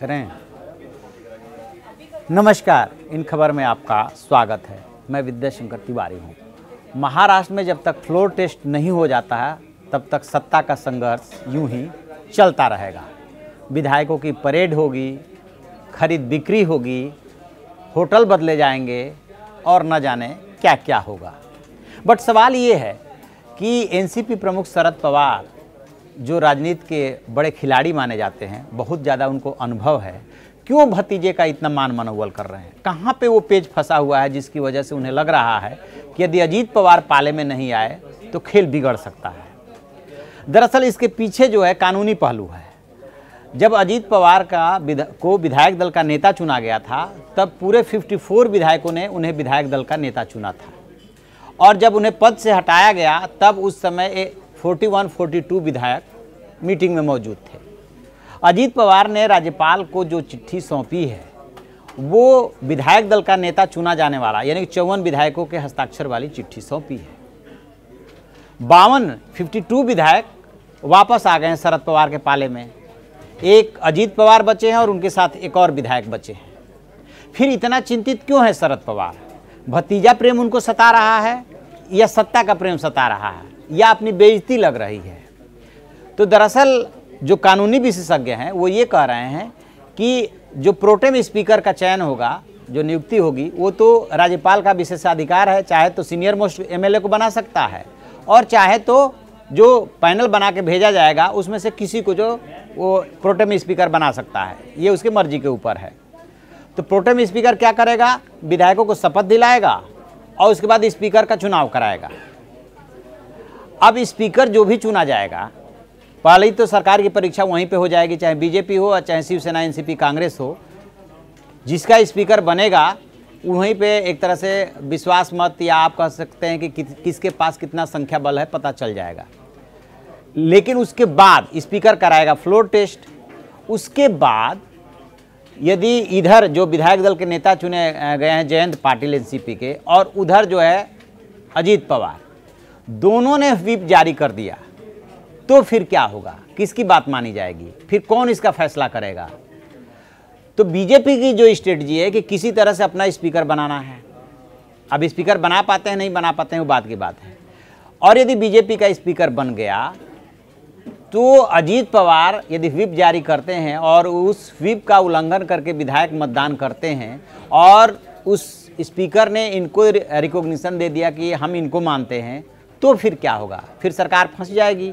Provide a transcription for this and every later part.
करें नमस्कार इन खबर में आपका स्वागत है मैं विद्याशंकर तिवारी हूँ महाराष्ट्र में जब तक फ्लोर टेस्ट नहीं हो जाता है तब तक सत्ता का संघर्ष यूं ही चलता रहेगा विधायकों की परेड होगी खरीद बिक्री होगी होटल बदले जाएंगे और न जाने क्या क्या होगा बट सवाल ये है कि एनसीपी प्रमुख शरद पवार जो राजनीति के बड़े खिलाड़ी माने जाते हैं बहुत ज़्यादा उनको अनुभव है क्यों भतीजे का इतना मान मनोबल कर रहे हैं कहाँ पे वो पेज फंसा हुआ है जिसकी वजह से उन्हें लग रहा है कि यदि अजीत पवार पाले में नहीं आए तो खेल बिगड़ सकता है दरअसल इसके पीछे जो है कानूनी पहलू है जब अजीत पवार का विधा, को विधायक दल का नेता चुना गया था तब पूरे 54 विधायकों ने उन्हें विधायक दल का नेता चुना था और जब उन्हें पद से हटाया गया तब उस समय 41, 42 विधायक मीटिंग में मौजूद थे अजीत पवार ने राज्यपाल को जो चिट्ठी सौंपी है वो विधायक दल का नेता चुना जाने वाला यानी चौवन विधायकों के हस्ताक्षर वाली चिट्ठी सौंपी है बावन 52 विधायक वापस आ गए हैं शरद पवार के पाले में एक अजीत पवार बचे हैं और उनके साथ एक और विधायक बचे हैं फिर इतना चिंतित क्यों है शरद पवार भतीजा प्रेम उनको सता रहा है या सत्ता का प्रेम सता रहा है या अपनी बेइज्जती लग रही है तो दरअसल जो कानूनी विशेषज्ञ हैं वो ये कह रहे हैं कि जो प्रोटेम स्पीकर का चयन होगा जो नियुक्ति होगी वो तो राज्यपाल का विशेषाधिकार है चाहे तो सीनियर मोस्ट एमएलए को बना सकता है और चाहे तो जो पैनल बना के भेजा जाएगा उसमें से किसी को जो वो प्रोटेम स्पीकर बना सकता है ये उसकी मर्जी के ऊपर है तो प्रोटेम स्पीकर क्या करेगा विधायकों को शपथ दिलाएगा और उसके बाद स्पीकर का चुनाव कराएगा अब स्पीकर जो भी चुना जाएगा पहले ही तो सरकार की परीक्षा वहीं पे हो जाएगी चाहे बीजेपी हो या चाहे शिवसेना एनसीपी कांग्रेस हो जिसका स्पीकर बनेगा वहीं पे एक तरह से विश्वास मत या आप कह सकते हैं कि, कि किसके पास कितना संख्या बल है पता चल जाएगा लेकिन उसके बाद स्पीकर कराएगा फ्लोर टेस्ट उसके बाद यदि इधर जो विधायक दल के नेता चुने गए हैं जयंत पाटिल एनसीपी के और उधर जो है अजीत पवार दोनों ने व्हीप जारी कर दिया तो फिर क्या होगा किसकी बात मानी जाएगी फिर कौन इसका फैसला करेगा तो बीजेपी की जो स्ट्रेटजी है कि किसी तरह से अपना स्पीकर बनाना है अब स्पीकर बना पाते हैं नहीं बना पाते हैं वो बात की बात है और यदि बीजेपी का स्पीकर बन गया तो अजीत पवार यदि व्हीप जारी करते हैं और उस व्हीप का उल्लंघन करके विधायक मतदान करते हैं और उस स्पीकर ने इनको रिकॉग्निशन दे दिया कि हम इनको मानते हैं तो फिर क्या होगा फिर सरकार फंस जाएगी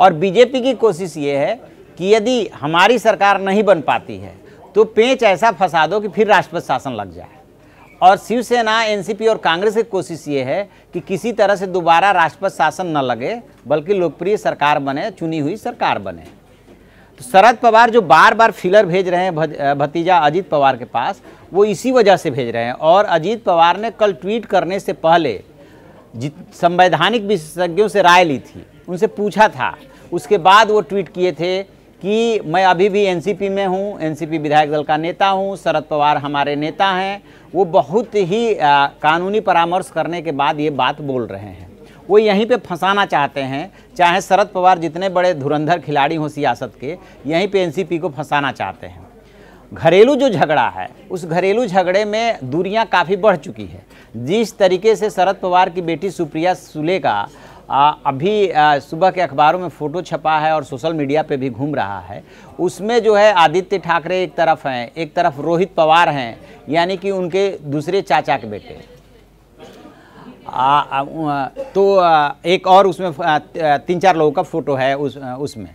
और बीजेपी की कोशिश ये है कि यदि हमारी सरकार नहीं बन पाती है तो पेंच ऐसा फंसा दो कि फिर राष्ट्रपति शासन लग जाए और शिवसेना एनसीपी और कांग्रेस की कोशिश ये है कि किसी तरह से दोबारा राष्ट्रपति शासन न लगे बल्कि लोकप्रिय सरकार बने चुनी हुई सरकार बने तो शरद पवार जो बार बार फिलर भेज रहे हैं भतीजा अजीत पवार के पास वो इसी वजह से भेज रहे हैं और अजीत पवार ने कल ट्वीट करने से पहले संवैधानिक विशेषज्ञों से राय ली थी उनसे पूछा था उसके बाद वो ट्वीट किए थे कि मैं अभी भी एनसीपी में हूँ एनसीपी विधायक दल का नेता हूँ शरद पवार हमारे नेता हैं वो बहुत ही आ, कानूनी परामर्श करने के बाद ये बात बोल रहे हैं वो यहीं पे फंसाना चाहते हैं चाहे शरद पवार जितने बड़े धुरंधर खिलाड़ी हों सियासत के यहीं पे एनसीपी को फंसाना चाहते हैं घरेलू जो झगड़ा है उस घरेलू झगड़े में दूरियां काफ़ी बढ़ चुकी है जिस तरीके से शरद पवार की बेटी सुप्रिया सुले का आ, अभी सुबह के अखबारों में फ़ोटो छपा है और सोशल मीडिया पे भी घूम रहा है उसमें जो है आदित्य ठाकरे एक तरफ हैं एक तरफ रोहित पवार हैं यानी कि उनके दूसरे चाचा के बेटे आ, आ, तो आ, एक और उसमें तीन चार लोगों का फ़ोटो है उस उसमें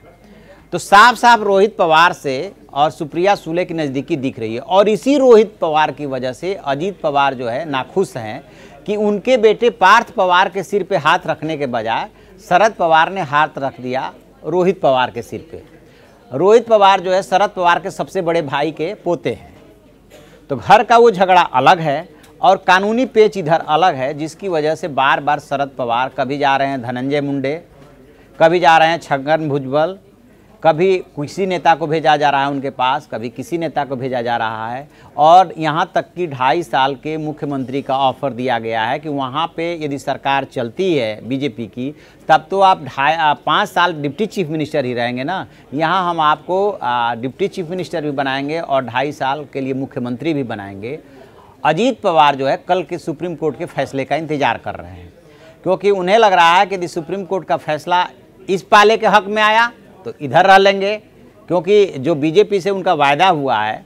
तो साफ साफ रोहित पवार से और सुप्रिया सुले की नज़दीकी दिख रही है और इसी रोहित पवार की वजह से अजीत पवार जो है नाखुश हैं कि उनके बेटे पार्थ पवार के सिर पे हाथ रखने के बजाय शरद पवार ने हाथ रख दिया रोहित पवार के सिर पे रोहित पवार जो है शरद पवार के सबसे बड़े भाई के पोते हैं तो घर का वो झगड़ा अलग है और कानूनी पेच इधर अलग है जिसकी वजह से बार बार शरद पवार कभी जा रहे हैं धनंजय मुंडे कभी जा रहे हैं छगन भुजबल कभी किसी नेता को भेजा जा रहा है उनके पास कभी किसी नेता को भेजा जा रहा है और यहाँ तक कि ढाई साल के मुख्यमंत्री का ऑफर दिया गया है कि वहाँ पे यदि सरकार चलती है बीजेपी की तब तो आप ढाई पाँच साल डिप्टी चीफ मिनिस्टर ही रहेंगे ना यहाँ हम आपको डिप्टी चीफ मिनिस्टर भी बनाएंगे और ढाई साल के लिए मुख्यमंत्री भी बनाएंगे अजीत पवार जो है कल के सुप्रीम कोर्ट के फैसले का इंतज़ार कर रहे हैं क्योंकि उन्हें लग रहा है कि यदि सुप्रीम कोर्ट का फैसला इस पाले के हक में आया तो इधर रह लेंगे क्योंकि जो बीजेपी से उनका वायदा हुआ है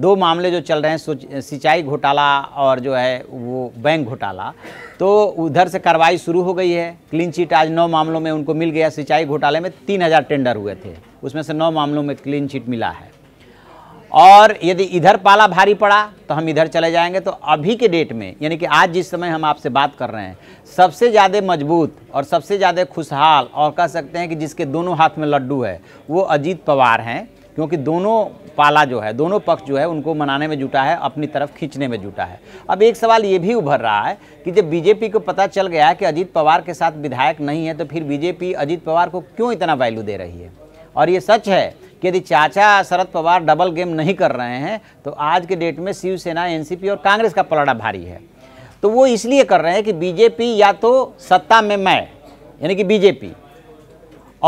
दो मामले जो चल रहे हैं सिंचाई घोटाला और जो है वो बैंक घोटाला तो उधर से कार्रवाई शुरू हो गई है क्लीन चिट आज नौ मामलों में उनको मिल गया सिंचाई घोटाले में तीन हज़ार टेंडर हुए थे उसमें से नौ मामलों में क्लीन चिट मिला है और यदि इधर पाला भारी पड़ा तो हम इधर चले जाएंगे तो अभी के डेट में यानी कि आज जिस समय हम आपसे बात कर रहे हैं सबसे ज़्यादा मजबूत और सबसे ज़्यादा खुशहाल और कह सकते हैं कि जिसके दोनों हाथ में लड्डू है वो अजीत पवार हैं क्योंकि दोनों पाला जो है दोनों पक्ष जो है उनको मनाने में जुटा है अपनी तरफ खींचने में जुटा है अब एक सवाल ये भी उभर रहा है कि जब बीजेपी को पता चल गया है कि अजीत पवार के साथ विधायक नहीं है तो फिर बीजेपी अजीत पवार को क्यों इतना वैल्यू दे रही है और ये सच है कि यदि चाचा शरद पवार डबल गेम नहीं कर रहे हैं तो आज के डेट में शिवसेना एनसीपी और कांग्रेस का पलड़ा भारी है तो वो इसलिए कर रहे हैं कि बीजेपी या तो सत्ता में मैं यानी कि बीजेपी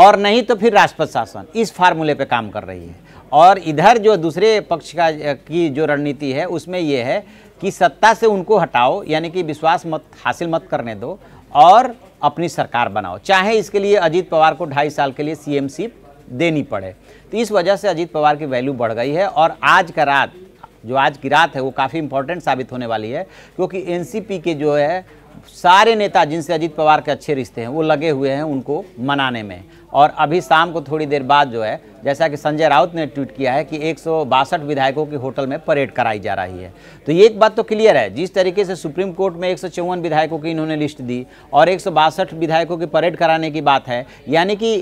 और नहीं तो फिर राष्ट्रपति शासन इस फार्मूले पे काम कर रही है और इधर जो दूसरे पक्ष का की जो रणनीति है उसमें ये है कि सत्ता से उनको हटाओ यानी कि विश्वास मत हासिल मत करने दो और अपनी सरकार बनाओ चाहे इसके लिए अजीत पवार को ढाई साल के लिए सी एम सीप देनी पड़े तो इस वजह से अजीत पवार की वैल्यू बढ़ गई है और आज का रात जो आज की रात है वो काफ़ी इंपॉर्टेंट साबित होने वाली है क्योंकि एनसीपी के जो है सारे नेता जिनसे अजीत पवार के अच्छे रिश्ते हैं वो लगे हुए हैं उनको मनाने में और अभी शाम को थोड़ी देर बाद जो है जैसा कि संजय राउत ने ट्वीट किया है कि एक विधायकों की होटल में परेड कराई जा रही है तो ये एक बात तो क्लियर है जिस तरीके से सुप्रीम कोर्ट में एक विधायकों की इन्होंने लिस्ट दी और एक विधायकों की परेड कराने की बात है यानी कि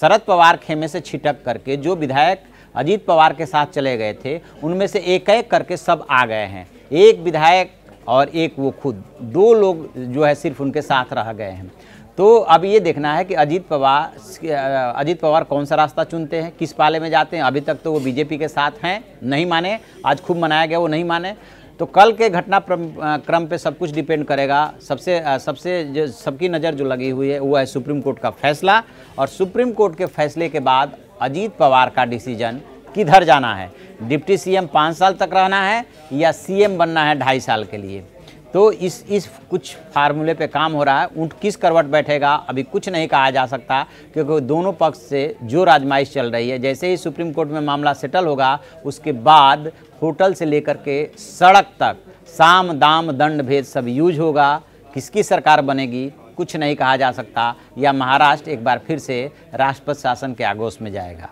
शरद पवार खेमे से छिटक करके जो विधायक अजीत पवार के साथ चले गए थे उनमें से एक एक करके सब आ गए हैं एक विधायक और एक वो खुद दो लोग जो है सिर्फ उनके साथ रह गए हैं तो अब ये देखना है कि अजीत पवार अजीत पवार कौन सा रास्ता चुनते हैं किस पाले में जाते हैं अभी तक तो वो बीजेपी के साथ हैं नहीं माने आज खूब मनाया गया वो नहीं माने तो कल के घटना क्रम पे सब कुछ डिपेंड करेगा सबसे सबसे जो सबकी नज़र जो लगी हुई है वो है सुप्रीम कोर्ट का फैसला और सुप्रीम कोर्ट के फैसले के बाद अजीत पवार का डिसीजन किधर जाना है डिप्टी सीएम पाँच साल तक रहना है या सीएम बनना है ढाई साल के लिए तो इस इस कुछ फार्मूले पे काम हो रहा है ऊँट किस करवट बैठेगा अभी कुछ नहीं कहा जा सकता क्योंकि दोनों पक्ष से जो राजमाइश चल रही है जैसे ही सुप्रीम कोर्ट में मामला सेटल होगा उसके बाद होटल से लेकर के सड़क तक साम दाम दंड भेद सब यूज होगा किसकी सरकार बनेगी कुछ नहीं कहा जा सकता या महाराष्ट्र एक बार फिर से राष्ट्रपति शासन के आगोश में जाएगा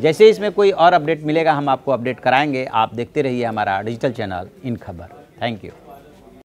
जैसे इसमें कोई और अपडेट मिलेगा हम आपको अपडेट कराएंगे आप देखते रहिए हमारा डिजिटल चैनल इन खबर थैंक यू